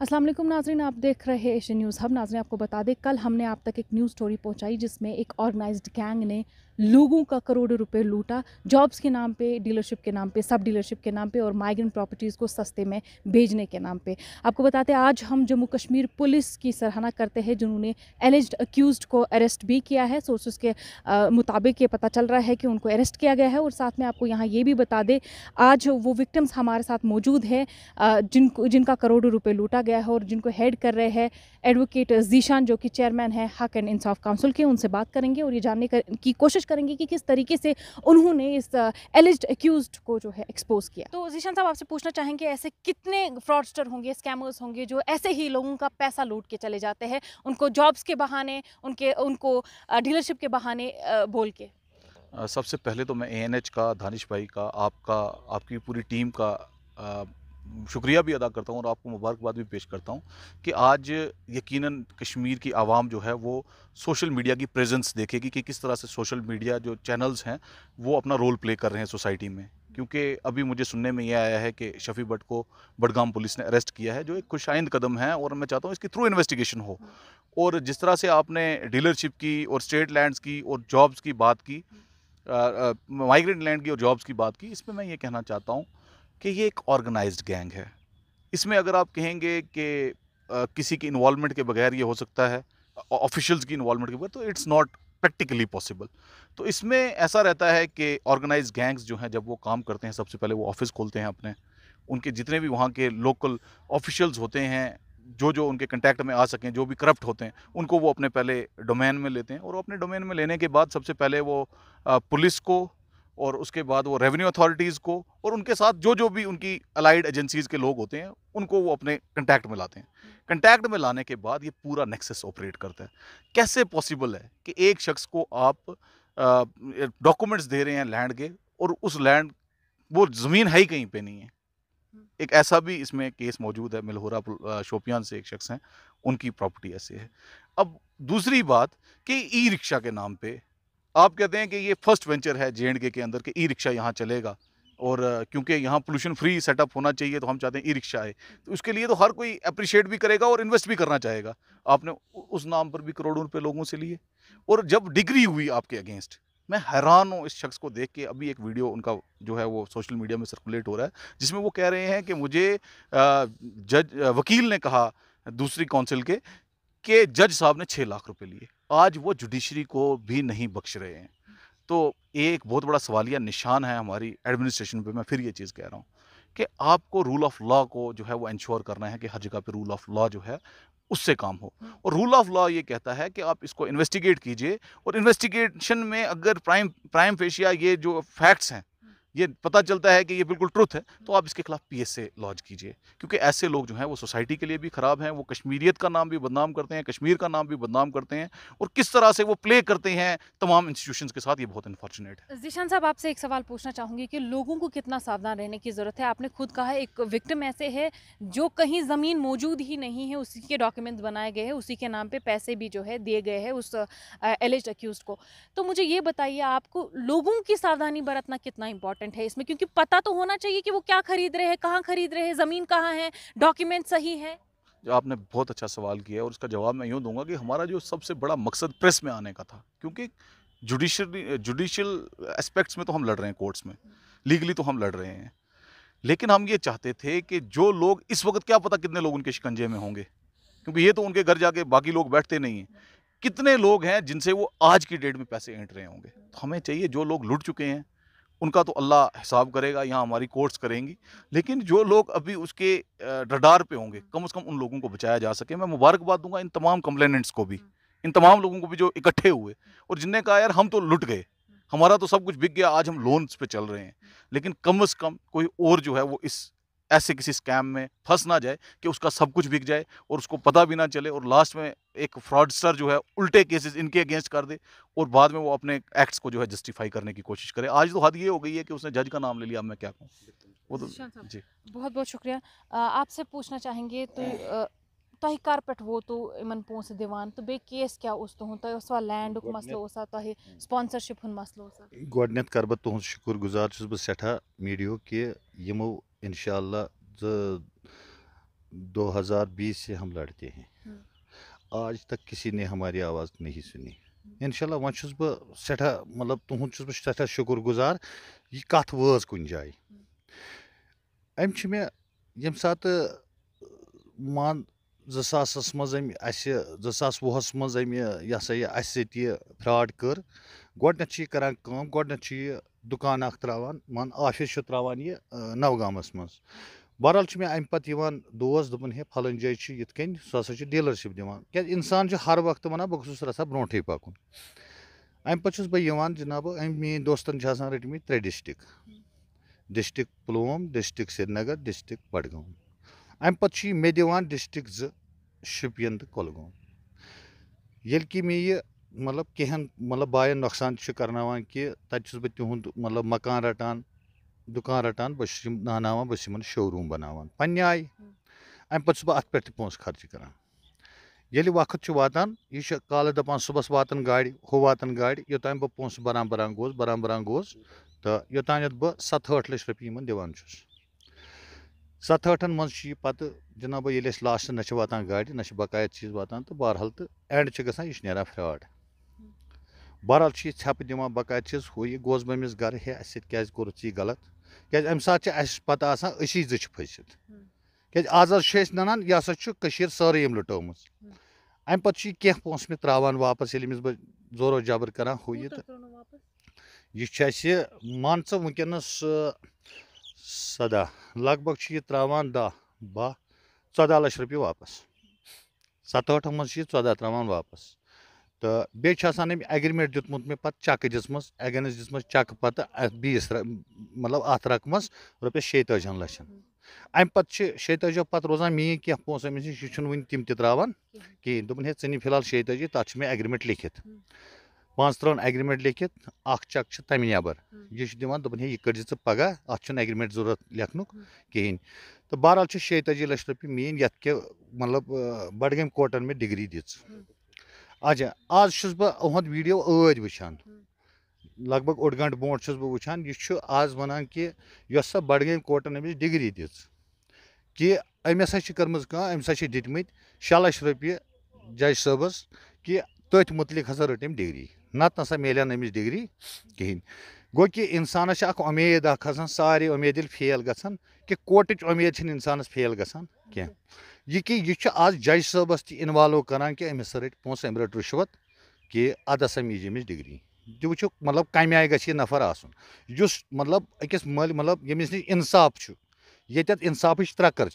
असलम नाजरन आप देख रहे हैं एशियन न्यूज़ हब नाजरन आपको बता दें कल हमने आप तक एक न्यूज़ स्टोरी पहुंचाई जिसमें एक ऑर्गेनाइज्ड गैंग ने लोगों का करोड़ों रुपए लूटा जॉब्स के नाम पे डीलरशिप के नाम पे सब डीलरशिप के नाम पे और माइग्रेंट प्रॉपर्टीज़ को सस्ते में भेजने के नाम पे आपको बताते हैं आज हम जम्मू कश्मीर पुलिस की सराहना करते हैं जिन्होंने एलिज अक्यूज़ को अरेस्ट भी किया है सोर्सेज के मुताबिक ये पता चल रहा है कि उनको अरेस्ट किया गया है और साथ में आपको यहाँ ये भी बता दें आज वो विक्टम्स हमारे साथ मौजूद है जिन जिनका करोड़ों रुपये लूटा गया है और जिनको हेड कर रहे हैं एडवोकेट जीशान जो कि चेयरमैन है हक एंड इंसाफ काउंसिल के उनसे बात करेंगे और ये जानने की कोशिश कोशिश करेंगे कि किस तरीके से उन्होंने इस एलिज्ड एक्यूज को जो है एक्सपोज किया तो जीशान साहब आपसे पूछना चाहेंगे ऐसे कितने फ्रॉडस्टर होंगे स्कैमर्स होंगे जो ऐसे ही लोगों का पैसा लूट के चले जाते हैं उनको जॉब्स के बहाने उनके उनको डीलरशिप के बहाने बोल के सबसे पहले तो मैं ए का दानिश भाई का आपका आपकी पूरी टीम का शुक्रिया भी अदा करता हूँ और आपको मुबारकबाद भी पेश करता हूँ कि आज यकीनन कश्मीर की आवाम जो है वो सोशल मीडिया की प्रेजेंस देखेगी कि किस तरह से सोशल मीडिया जो चैनल्स हैं वो अपना रोल प्ले कर रहे हैं सोसाइटी में क्योंकि अभी मुझे सुनने में यह आया है कि शफी भट्ट को बडगाम पुलिस ने अरेस्ट किया है जो एक खुशाइंद कदम है और मैं चाहता हूँ इसकी थ्रू इन्वेस्टिगेशन हो और जिस तरह से आपने डीलरशिप की और स्टेट लैंड्स की और जॉब्स की बात की माइग्रेंट लैंड की और जॉब्स की बात की इस पर मैं ये कहना चाहता हूँ कि ये एक ऑर्गेनाइज्ड गैंग है इसमें अगर आप कहेंगे कि किसी की इन्वॉलमेंट के बगैर ये हो सकता है ऑफिशियल्स की इन्वॉलमेंट के बगैर तो इट्स नॉट प्रैक्टिकली पॉसिबल तो इसमें ऐसा रहता है कि ऑर्गेनाइज गैंग्स जो हैं जब वो काम करते हैं सबसे पहले वो ऑफिस खोलते हैं अपने उनके जितने भी वहाँ के लोकल ऑफिशियल्स होते हैं जो जो उनके कंटेक्ट में आ सकें जो भी करप्ट होते हैं उनको वो अपने पहले डोमेन में लेते हैं और अपने डोमेन में लेने के बाद सबसे पहले वो पुलिस को और उसके बाद वो रेवेन्यू अथॉरिटीज़ को और उनके साथ जो जो भी उनकी अलाइड एजेंसीज़ के लोग होते हैं उनको वो अपने कंटैक्ट में लाते हैं कंटैक्ट में लाने के बाद ये पूरा नेक्सेस ऑपरेट करता है कैसे पॉसिबल है कि एक शख्स को आप डॉक्यूमेंट्स दे रहे हैं लैंड के और उस लैंड वो ज़मीन है ही कहीं पर नहीं है एक ऐसा भी इसमें केस मौजूद है मिलहोरा शोपियान से एक शख्स हैं उनकी प्रॉपर्टी ऐसे है अब दूसरी बात कि ई रिक्शा के नाम पे आप कहते हैं कि ये फर्स्ट वेंचर है जे के, के अंदर कि ई रिक्शा यहाँ चलेगा और क्योंकि यहाँ पोल्यूशन फ्री सेटअप होना चाहिए तो हम चाहते हैं ई रिक्शा है तो उसके लिए तो हर कोई अप्रिशिएट भी करेगा और इन्वेस्ट भी करना चाहेगा आपने उस नाम पर भी करोड़ों रुपये लोगों से लिए और जब डिग्री हुई आपके अगेंस्ट मैं हैरान हूँ इस शख्स को देख के अभी एक वीडियो उनका जो है वो सोशल मीडिया में सर्कुलेट हो रहा है जिसमें वो कह रहे हैं कि मुझे जज वकील ने कहा दूसरी काउंसिल के कि जज साहब ने छः लाख रुपये लिए आज वो जुडिशरी को भी नहीं बख्श रहे हैं तो ये एक बहुत बड़ा सवालिया निशान है हमारी एडमिनिस्ट्रेशन पे मैं फिर ये चीज़ कह रहा हूँ कि आपको रूल ऑफ लॉ को जो है वो इंश्योर करना है कि हर जगह पे रूल ऑफ लॉ जो है उससे काम हो हम्म। और रूल ऑफ लॉ ये कहता है कि आप इसको इन्वेस्टिगेट कीजिए और इन्वेस्टिगेशन में अगर प्राइम प्राइम फेशिया ये जो फैक्ट्स हैं ये पता चलता है कि ये बिल्कुल ट्रुथ है तो आप इसके खिलाफ पीएसए लॉन्च कीजिए क्योंकि ऐसे लोग जो हैं वो सोसाइटी के लिए भी ख़राब हैं वो कश्मीरियत का नाम भी बदनाम करते हैं कश्मीर का नाम भी बदनाम करते हैं और किस तरह से वो प्ले करते हैं तमाम इंस्टीट्यूशन के साथ ये बहुत अनफॉर्चुनेट है जिशान साहब आपसे एक सवाल पूछना चाहूँगी कि लोगों को कितना सावधान रहने की ज़रूरत है आपने खुद कहा एक विक्टम ऐसे है जो कहीं ज़मीन मौजूद ही नहीं है उसी के डॉक्यूमेंट्स बनाए गए हैं उसी के नाम पर पैसे भी जो है दिए गए हैं उस एलिज अक्यूज को तो मुझे ये बताइए आपको लोगों की सावधानी बरतना कितना इंपॉर्टेंट इम्पॉर्टेंट है इसमें क्योंकि पता तो होना चाहिए कि वो क्या खरीद रहे हैं कहाँ खरीद रहे हैं ज़मीन कहाँ है डॉक्यूमेंट सही है जो आपने बहुत अच्छा सवाल किया और उसका जवाब मैं यूँ दूंगा कि हमारा जो सबसे बड़ा मकसद प्रेस में आने का था क्योंकि जुडिशल जुडिशल एस्पेक्ट्स में तो हम लड़ रहे हैं कोर्ट्स में लीगली तो हम लड़ रहे हैं लेकिन हम ये चाहते थे कि जो लोग इस वक्त क्या पता कितने लोग उनके शिकंजे में होंगे क्योंकि ये तो उनके घर जाके बाकी लोग बैठते नहीं हैं कितने लोग हैं जिनसे वो आज की डेट में पैसे ऐंठ रहे होंगे तो हमें चाहिए जो लोग लुट चुके हैं उनका तो अल्लाह हिसाब करेगा यहाँ हमारी कोर्ट्स करेंगी लेकिन जो लोग अभी उसके रडार पे होंगे हम्म। कम से कम उन लोगों को बचाया जा सके मैं मुबारकबाद दूंगा इन तमाम कंप्लेनेंट्स को भी हम्म। इन तमाम लोगों को भी जो इकट्ठे हुए हम्म। और जिनने कहा यार हम तो लुट गए हमारा तो सब कुछ बिक गया आज हम लोन्स पे चल रहे हैं लेकिन कम अज़ कम कोई और जो है वो इस ऐसे किसी स्कैम में फंस ना जाए कि उसका सब कुछ बिक जाए और उसको पता भी ना चले और लास्ट में एक फ्रॉडस्टर जो है उल्टे केसेस इनके अगेंस्ट कर दे और बाद में वो अपने एक्ट्स को जो है जस्टिफाई करने की कोशिश करे आज तो हद ये हो गई है कि उसने जज का नाम ले लिया अब मैं क्या कहूँ वो तो अच्छा, अच्छा। जी बहुत बहुत शुक्रिया आपसे पूछना चाहेंगे तो तह कर पे वो तो इन पोस दिवान तो बे केस क्या उस तुम तो, तो वा लैंड मसलो स्पॉन्सरशिप तो मसलो गुज शुक्र गुजार बह सठा मीडियो कि यमो इन शो दो हज़ार बीस से हम लड़ते हैं हाँ। आज तक किसी ने हमारी आवाज़ नहीं सुनी इन वन छुस बह सठा मतलब तुहद छुस बह सठा शुक्र गुजार यह कथ व जाए अम हाँ। मे यम सात मान जसास मज अम असास वुहस मज यह हसा यह अस फ्रॉड कर गोडन यह गोडन दुकान अख त्रावान मान आफिस त्रावान ये नवगाम बहरहाल मे अमे पे दोस दोपन हे फलन जय इत कन डीलरशिप दिवान क्या इंसान हर वक्त वन बह गस रसा ब्रोटे पकन अमे पे बहुत जनाब मे दोस्तन रटम त्रे district district Pulwama district Srinagar district Budgam अमे पे मे दिवान डिस्ट्रिक जो शिपियन तो कलगम ये कि मे यह مطلب کینٛہَن مطلب باین نۄقصان چھِ کرناوان کہِ تَتہِ چھُس بہٕ تِہُنٛد مطلب مکان رَٹان دُکان رَٹان بہٕ چھُس یِم ناناوان بہٕ چھُس یِمَن شو روٗم بَناوان پنٛنہِ آیہِ اَمہِ پَتہٕ چھُس بہٕ اَتھ پٮ۪ٹھ تہِ پونٛسہٕ خرچہِ کران ییٚلہِ وقت چھُ واتان یہِ چھُ کالہٕ دَپان صُبحس واتَن گاڑِ ہُہ واتَن گاڑِ یوٚتام بہٕ پونٛسہٕ بَران بَران گوس بَران بَران گوس تہٕ یوٚتانٮ۪تھ بہٕ سَتھ ٲٹھ لَچھ رۄپیہِ یِمَن دِوان چھُس سَتھ ٲٹھَن منٛز چھُ یہِ پَتہٕ جِنابہ ییٚلہِ أسۍ لاسٹہٕ نہ چھِ واتان گاڑِ نہ چھِ بقایت چیٖز واتان تہٕ بہرحال تہٕ اینٛڈ چھِ گژھان یہِ چھِ نیران فرٛاڈ बहरहाल झप दिवान बका हु यह गोस बमिस गर हे अस सज कोर गलत क्या अमे पता जिच फसित क्या आज अस नन यह हसर सर लुटम अम पे कहे पोस मे त्रावान वापस ये बह जोरो जबर करा हु यह यह मान ऐ वस सदा लग भग यह त्रावान दह बह चौदह लक्ष रुपये वापस सतहठ मे चौदह त्रावान वापस तो बेसान एग्रीमेंट दुत मे पे चक दिसम एगेंस्ट दिसम चक पे बीस मतलब अत रकम रुपये शेताजन लक्षन अम पे शेताजो पे रोजान मे कह पोस अमिस यह तम त्रावान कहें दुपन हे नी फिलहाल शेताजी तथा मे एग्रीमेंट लिखित पांच तरह एग्रीमेंट लिखित अख चक तम नबर यह दिवान दुपन हे यह कर पगह अत एग्रीमेंट जरूरत लेखन कहें तो बहरहाल शेताजी लक्ष रुपये मेन ये मतलब बडगम कोर्टन मे डिग्री दिख اچھا آز چھُس بہٕ أہُنٛد ویٖڈیو ٲدۍ وٕچھان لگ بگ اوٚڑ گنٛٹہٕ برونٛٹھ چھُس بہٕ وٕچھان یہِ چھُ آز وَنان کہِ یۄس سۄ بَڈگٲمۍ کوٹَن أمِس ڈِگری دِژ کہِ أمۍ ہَسا چھِ کٔرمٕژ کٲم أمۍ ہَسا چھِ دِتمٕتۍ شےٚ لَچھ رۄپیہِ جج صٲبَس کہِ تٔتھۍ مُتعلِق ہَسا رٔٹ أمۍ ڈِگری نَتہٕ نَسا مِلیو نہٕ أمِس ڈِگری کِہیٖنۍ गो कि इंसानस उमेद खसान सारी उमेद फेल ग कि कोर्ट उमेद इंसान फेल ग कह कि यह आज जज सबस तवाल्व करान कि अमिस रट पोस अम रट रिश्वत कि अदस अमीज अमिश डिग्री यह वो मतलब कम आई ग नफर आस मतलब अकिस मल मतलब ये नश इंसाफ ये इंसाफ त्रकर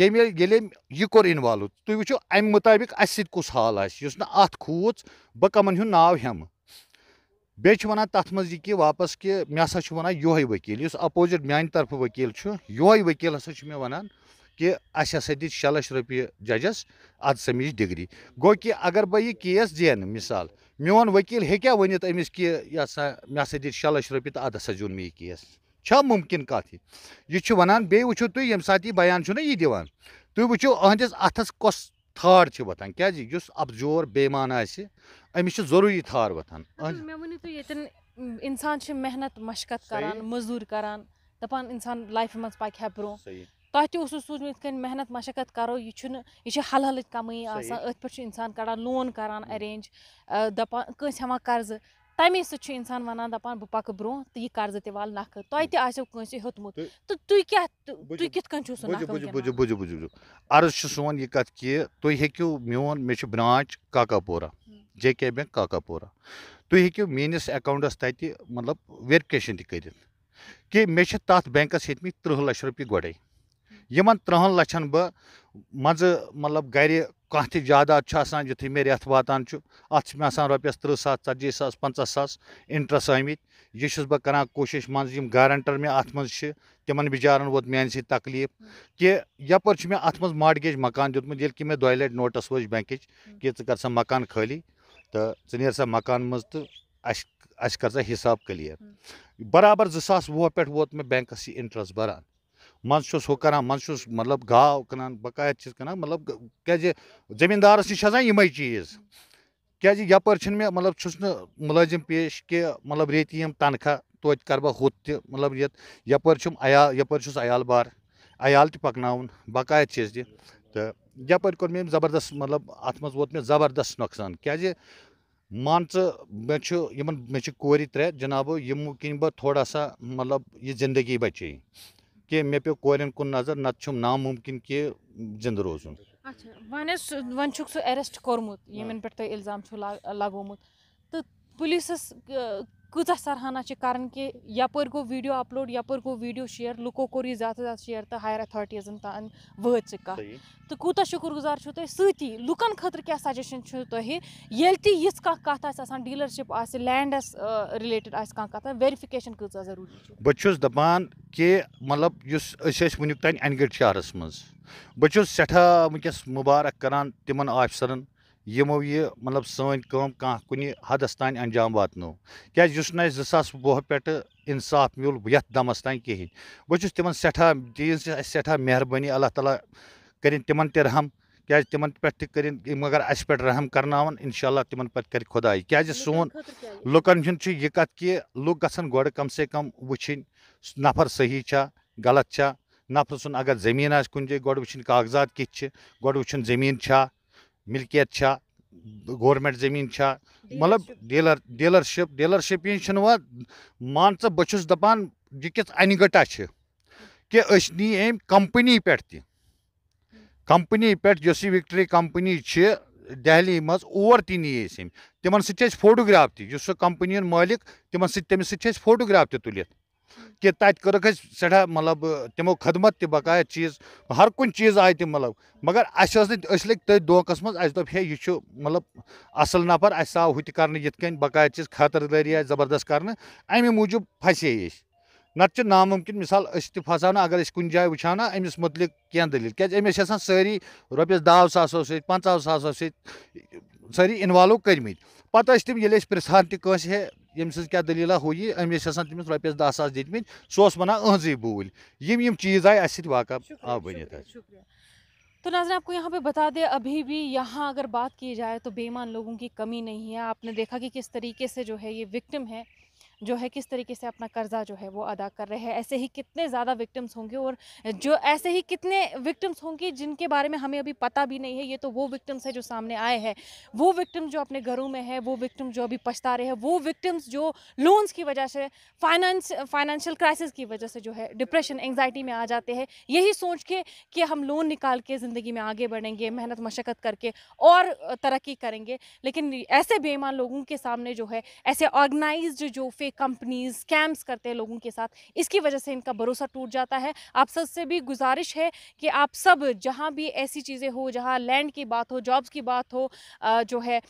यह कौर इनवालव तुम वो अमि मुताबिक अस कस हाल आस खूच बह कम हूँ नाव हेमह बेच वना तथ मज यह कि वापस कि मे हसा वन यह वकील इस अपोजिट मान तरफ वकील यह वकील हसा मे वन कि अस दी शे लक्ष रुपये जजस अद समी डिग्री गो कि अगर बह यह केस जन मिसाल मोन वकील हे क्या वन अमिस कि मे हसा दी शे लक्ष रुपये तो अद हसा जून मे केस मुमकिन कत यह वन बे वो तुम ये बयान चुना यह दिवान तुम वो अहदिस अथस कस تھاڑ چھِ وۄتھان کیٛازِ یُس اَپزور بےمان آسہِ أمِس چھِ ضروٗری تھاڑ وۄتھان مےٚ ؤنِو تُہۍ ییٚتٮ۪ن اِنسان چھِ محنت مَشقت کَران مٔزوٗرۍ کَران دَپان اِنسان لایفہِ منٛز پَکہِ ہا برٛونٛہہ تۄہہِ تہِ اوسوٕ سوٗزمُت یِتھ کٔنۍ محنت مَشقت کَرو یہِ چھُنہٕ یہِ چھِ حل حلٕچ کَمٲیی آسان أتھۍ پٮ۪ٹھ چھُ اِنسان کَڑان لون کَران اٮ۪رینٛج دَپان کٲنٛسہِ ہٮ۪وان قرضہٕ تَمے سۭتۍ چھُ اِنسان وَنان دَپان بہٕ پَکہٕ برونٛہہ تہٕ یہِ قرضہٕ تہِ والہٕ نَکھٕ تۄہہِ تہِ آسیو کٲنٛسہِ ہیوٚتمُت تہٕ تُہۍ کیٛاہ تُہۍ کِتھ کٔنۍ چھُو سُہ نَکھٕ عرض چھُ سون یہِ کَتھ کہِ تُہۍ ہیٚکِو میون مےٚ چھُ برٛانچ کاکا پورہ جے کے بٮ۪نٛک کاکا پورہ تُہۍ ہیٚکِو میٛٲنِس اٮ۪کاوُنٛٹَس تَتہِ مطلب ویرِفِکیشَن تہِ کٔرِتھ کہِ مےٚ چھِ تَتھ بٮ۪نٛکَس ہیٚتۍمٕتۍ تٕرٛہ لَچھ رۄپیہِ گۄڈَے یِمَن تٕرٛہَن لَچھَن بہٕ منٛزٕ مطلب گَرِ कह तह जादाद यु मे रेत वातान अत मे रोपस तृह सा ची सा पंचा सा इंट्रस आमित यह बह कर कोशिश मं गटर मे अत मे तिमन बिचार वो मान सी तकलीफ कि यपर मे अत मे मकान दुतमुत ये कि मे दो लट नोटस वो बैंक कि हम्म। कर सा मकान खाली तो ऐ सा मकान मज तो अस कर सा हिसाब क्लियर हम्म। बराबर जो सास वुह पे वो तो मैं बैंक यह इंट्रस्ट भरान मज करा मज मतलब गाव कनान बकायत चीज कनान मतलब क्या जमींदारस नश यमे चीज क्या यपर मे मतलब छुस मुलाजिम पेश कि मतलब रेत यम तनखा तो कर बह हूत त मतलब ये यपर अया यपर अयाल बार अयाल तकन बकायत चीज तो यपर कोर मे जबरदस्त मतलब अत मज मे जबरदस्त नुकसान क्या मान मे मे कोरी त्रे जनाबो यमो किन बह थोड़ा सा मतलब ये जिंदगी बचे कि मे पे कोरन कुन नजर नुम नामुमकिन कि जिंद रोज वो अरेस्ट कर्मुत यम इल्जाम लगोम तो पुलिस कूचा सरहाना करें कि यप गो वीडियो अपलोड यपर गो वीडियो शेयर लुको कोर यह ज्यादा ज्यादा शेयर तो हायर अथॉरटीजन तान वर्च कह तो कूत शुक्र गुजार सी लुकन खुद क्या सजेशन तेल तीस कह डीलरशिप आैंडस रिलेटेड आह वेरफिकेशन कह जरूरी बहुत दपान कि मतलब इस वनुक शहर मज सठा वनक मुबारक कर तिमन आफसरन यमो यह मतलब सोन कुनी हदस तान अंजाम वातनो क्या जिस ना जिस सास बोह पेट इंसाफ मिल यत दमस तान कहि बचुस तिमन सठा दीस सठा मेहरबानी अल्लाह ताला कर तिमन तिरहम क्या तिमन पेट करिन मगर अस पेट रहम करनावन इंशाल्लाह तिमन पेट कर खुदाई क्या सोन लोकन जुन छ यकत के लोक गोड कम से कम वछिन नफर सही छ गलत छ नफर सुन अगर जमीन आ कुन जे गोड वछिन कागजात कि गोड वछिन जमीन छ मिल्कियत अच्छा, गोरमेंट जमीन अच्छा, मतलब डीलर डीलरशिप डीलरशिप इन मान च बहुस दपान यह कि अन गटा कि नी अम कंपनी पे कंपनी पे इस विक्ट्री कंपनी दहली मोर और ती नी अम तिमन सोटोग्राफ तुम कंपनी मालिक तिमन सोटोग्राफ तुलित कि तत कड़क मतलब तमो खदमत त बकाया चीज हर कुन चीज आय तम मतलब मगर अस लग तथ दोकस मज हे यह मतलब असल नफर अस आव हूँ कर बकाया चीज खतरदारी आय जबरदस्त कर अमे मूजूब फसे नामुमकिन मिसाल फसा ना अगर कुन जाए वहाँ ना अमिस मुतलिक कह दलील क्या अमिस सारी रोपस दाव सासो सत पंचाव सारी इन्वॉल्व करम पत् तम ये पृान तें यम सज क्या दलीला हो ये अमेरिका तमिस रोपये दह सा दित सह वन अहजी बूल यम यम चीज़ आए अस वाक़ आव बन तो नाजन आपको यहाँ पे बता दें अभी भी यहाँ अगर बात की जाए तो बेईमान लोगों की कमी नहीं है आपने देखा कि किस तरीके से जो है ये विक्टिम है जो है किस तरीके से अपना कर्जा जो है वो अदा कर रहे हैं ऐसे ही कितने ज़्यादा विक्टिम्स होंगे और जो ऐसे ही कितने विक्टिम्स होंगे जिनके बारे में हमें अभी पता भी नहीं है ये तो वो विक्टिम्स है जो सामने आए हैं वो विक्टिम्स जो अपने घरों में है वो विक्टिम जो अभी पछता रहे हैं वो विक्टिम्स जो लोन्स की वजह से फाइनेंस फाइनेंशियल क्राइसिस की वजह से जो है डिप्रेशन एंगजाइटी में आ जाते हैं यही सोच के कि हम लोन निकाल के ज़िंदगी में आगे बढ़ेंगे मेहनत मशक्क़त करके और तरक्की करेंगे लेकिन ऐसे बेईमान लोगों के सामने जो है ऐसे ऑर्गेनाइज जो फेक कंपनीज स्कैम्स करते हैं लोगों के साथ इसकी वजह से इनका भरोसा टूट जाता है आप सबसे भी गुजारिश है कि आप सब जहाँ भी ऐसी चीज़ें हो जहाँ लैंड की बात हो जॉब्स की बात हो जो है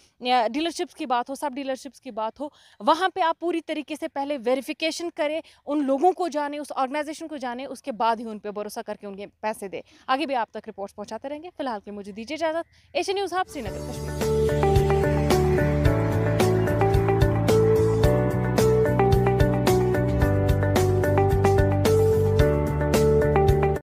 डीलरशिप्स की बात हो सब डीलरशिप्स की बात हो वहाँ पर आप पूरी तरीके से पहले वेरीफिकेशन करें उन लोगों को जाने उस ऑर्गेनाइजेशन को जाने उसके बाद ही उन पर भरोसा करके उनके पैसे दें आगे भी आप तक रिपोर्ट्स पहुँचाते रहेंगे फिलहाल के मुझे दीजिए इजाज़त एशिया न्यूज़ आप श्रीनगर कश्मीर